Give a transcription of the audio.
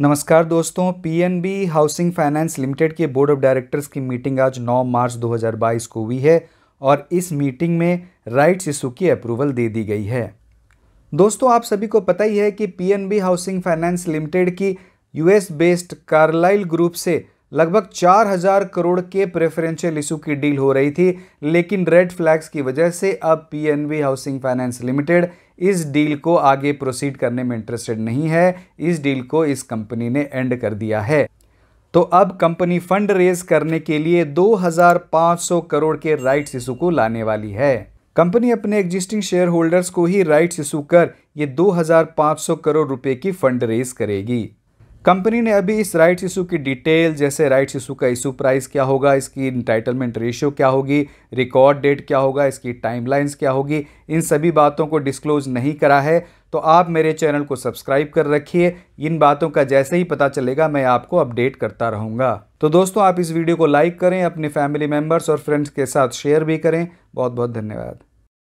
नमस्कार दोस्तों PNB housing finance limited के बोर्ड ऑफ डायरेक्टर्स की मीटिंग आज 9 मार्च 2022 को हुई है और इस मीटिंग में राइट्स इशू की अप्रूवल दे दी गई है दोस्तों आप सभी को पता ही है कि पीएनबी हाउसिंग फाइनेंस लिमिटेड की यूएस बेस्ड कार्लाइल ग्रुप से लगभग 4000 करोड़ के प्रेफरेंशियल इशू की डील हो रही थी लेकिन रेड फ्लैग्स की वजह से अब पीएनबी हाउसिंग फाइनेंस लिमिटेड इस डील को आगे प्रोसीड करने में इंटरेस्टेड नहीं है इस डील को इस कंपनी ने एंड कर दिया है तो अब कंपनी फंड रेज करने के लिए 2500 करोड़ के राइट्स इशू को लाने वाली है कंपनी अपने एग्जिस्टिंग शेयर होल्डर्स को ही राइट्स इशू कर ये 2500 करोड़ रुपए की फंड रेज करेगी कंपनी ने अभी इस राइट्स इशू की डिटेल जैसे राइट्स इशू का इशू प्राइस क्या होगा इसकी इंटाइटलमेंट रेशियो क्या होगी रिकॉर्ड डेट क्या होगा इसकी टाइमलाइंस क्या होगी इन सभी बातों को डिस्क्लोज नहीं करा है तो आप मेरे चैनल को सब्सक्राइब कर रखिए इन बातों का जैसे ही पता चलेगा मैं आपको अपडेट करता रहूँगा तो दोस्तों आप इस वीडियो को लाइक करें अपने फैमिली मेम्बर्स और फ्रेंड्स के साथ शेयर भी करें बहुत बहुत धन्यवाद